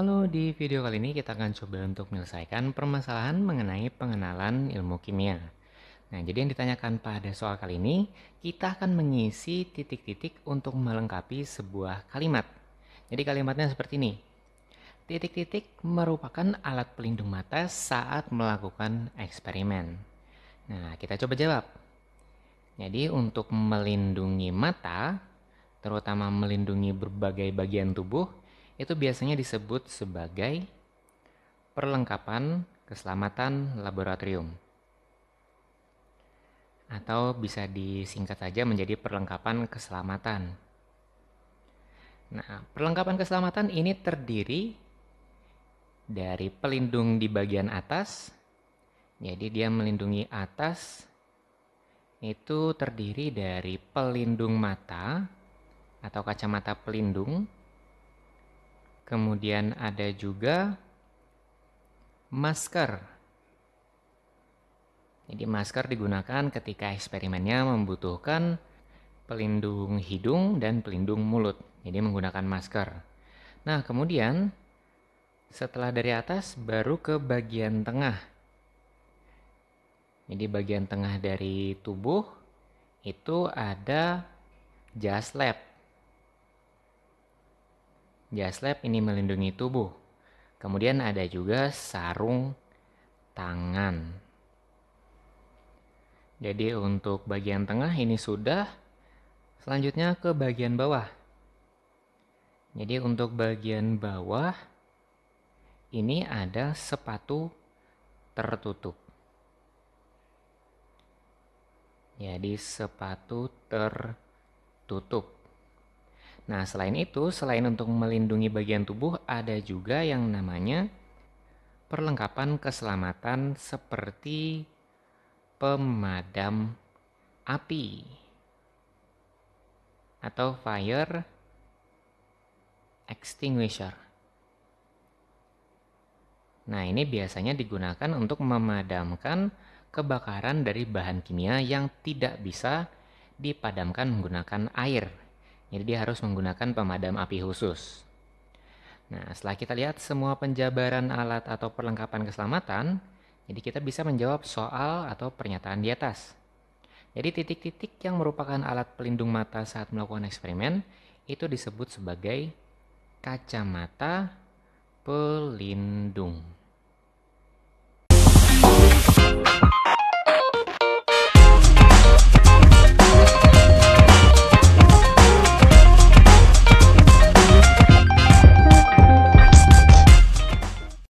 Halo, di video kali ini kita akan coba untuk menyelesaikan permasalahan mengenai pengenalan ilmu kimia. Nah, jadi yang ditanyakan pada soal kali ini, kita akan mengisi titik-titik untuk melengkapi sebuah kalimat. Jadi kalimatnya seperti ini. Titik-titik merupakan alat pelindung mata saat melakukan eksperimen. Nah, kita coba jawab. Jadi untuk melindungi mata, terutama melindungi berbagai bagian tubuh, itu biasanya disebut sebagai perlengkapan keselamatan laboratorium atau bisa disingkat saja menjadi perlengkapan keselamatan. Nah, perlengkapan keselamatan ini terdiri dari pelindung di bagian atas. Jadi dia melindungi atas itu terdiri dari pelindung mata atau kacamata pelindung Kemudian ada juga masker. Jadi masker digunakan ketika eksperimennya membutuhkan pelindung hidung dan pelindung mulut. Jadi menggunakan masker. Nah, kemudian setelah dari atas baru ke bagian tengah. Jadi bagian tengah dari tubuh itu ada jas lab. Jas lab ini melindungi tubuh. Kemudian ada juga sarung tangan. Jadi untuk bagian tengah ini sudah. Selanjutnya ke bagian bawah. Jadi untuk bagian bawah ini ada sepatu tertutup. Jadi sepatu tertutup. Nah, selain itu, selain untuk melindungi bagian tubuh, ada juga yang namanya perlengkapan keselamatan seperti pemadam api atau fire extinguisher. Nah, ini biasanya digunakan untuk memadamkan kebakaran dari bahan kimia yang tidak bisa dipadamkan menggunakan air jadi dia harus menggunakan pemadam api khusus. Nah, setelah kita lihat semua penjabaran alat atau perlengkapan keselamatan, jadi kita bisa menjawab soal atau pernyataan di atas. Jadi titik-titik yang merupakan alat pelindung mata saat melakukan eksperimen itu disebut sebagai kacamata pelindung.